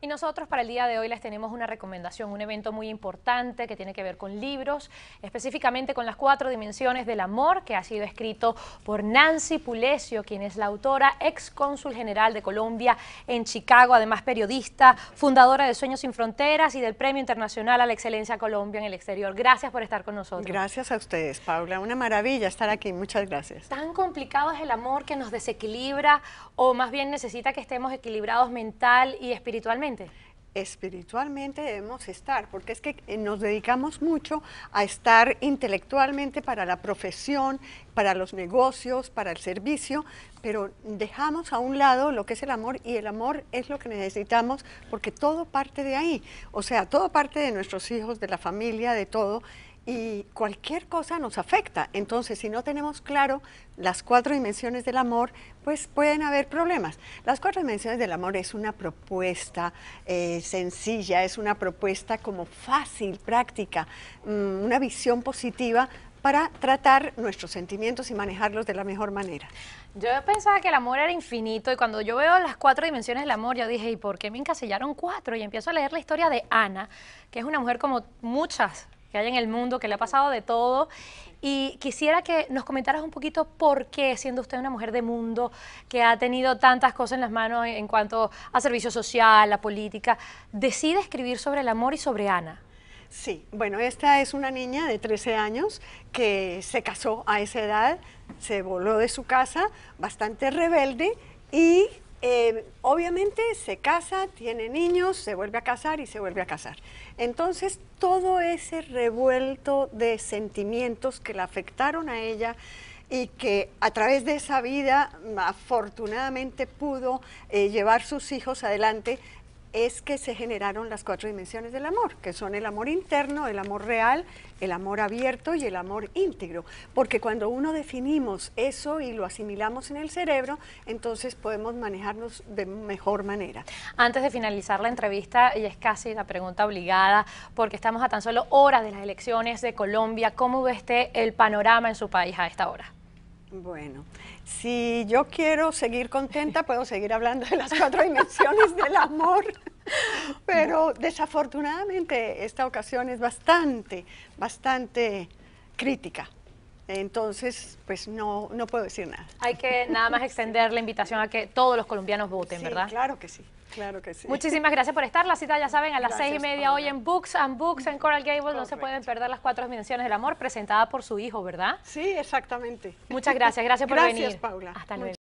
Y nosotros para el día de hoy les tenemos una recomendación, un evento muy importante que tiene que ver con libros, específicamente con las cuatro dimensiones del amor, que ha sido escrito por Nancy Pulesio, quien es la autora, ex cónsul general de Colombia en Chicago, además periodista, fundadora de Sueños sin Fronteras y del Premio Internacional a la Excelencia Colombia en el Exterior. Gracias por estar con nosotros. Gracias a ustedes, Paula. Una maravilla estar aquí. Muchas gracias. Tan complicado es el amor que nos desequilibra o más bien necesita que estemos equilibrados mental y espiritualmente espiritualmente? debemos estar, porque es que eh, nos dedicamos mucho a estar intelectualmente para la profesión, para los negocios, para el servicio, pero dejamos a un lado lo que es el amor y el amor es lo que necesitamos porque todo parte de ahí, o sea, todo parte de nuestros hijos, de la familia, de todo y cualquier cosa nos afecta. Entonces, si no tenemos claro las cuatro dimensiones del amor, pues pueden haber problemas. Las cuatro dimensiones del amor es una propuesta eh, sencilla, es una propuesta como fácil, práctica, mm, una visión positiva para tratar nuestros sentimientos y manejarlos de la mejor manera. Yo pensaba que el amor era infinito y cuando yo veo las cuatro dimensiones del amor, yo dije, ¿y por qué me encasillaron cuatro? Y empiezo a leer la historia de Ana, que es una mujer como muchas que hay en el mundo, que le ha pasado de todo. Y quisiera que nos comentaras un poquito por qué, siendo usted una mujer de mundo, que ha tenido tantas cosas en las manos en cuanto a servicio social, a política, decide escribir sobre el amor y sobre Ana. Sí, bueno, esta es una niña de 13 años que se casó a esa edad, se voló de su casa, bastante rebelde y eh, obviamente se casa, tiene niños, se vuelve a casar y se vuelve a casar. Entonces, todo ese revuelto de sentimientos que la afectaron a ella y que a través de esa vida afortunadamente pudo eh, llevar sus hijos adelante, es que se generaron las cuatro dimensiones del amor, que son el amor interno, el amor real, el amor abierto y el amor íntegro. Porque cuando uno definimos eso y lo asimilamos en el cerebro, entonces podemos manejarnos de mejor manera. Antes de finalizar la entrevista, y es casi la pregunta obligada, porque estamos a tan solo horas de las elecciones de Colombia, ¿cómo ve el panorama en su país a esta hora? Bueno, si yo quiero seguir contenta, puedo seguir hablando de las cuatro dimensiones del amor, pero desafortunadamente esta ocasión es bastante, bastante crítica. Entonces, pues no, no puedo decir nada. Hay que nada más extender la invitación a que todos los colombianos voten, ¿verdad? Claro que sí. Claro que sí. Muchísimas gracias por estar. La cita, ya saben, a las seis y media hoy en Books and Books en Coral Gables. No se pueden perder las cuatro dimensiones del amor presentada por su hijo, ¿verdad? Sí, exactamente. Muchas gracias. Gracias por venir. Gracias, Paula. Hasta luego.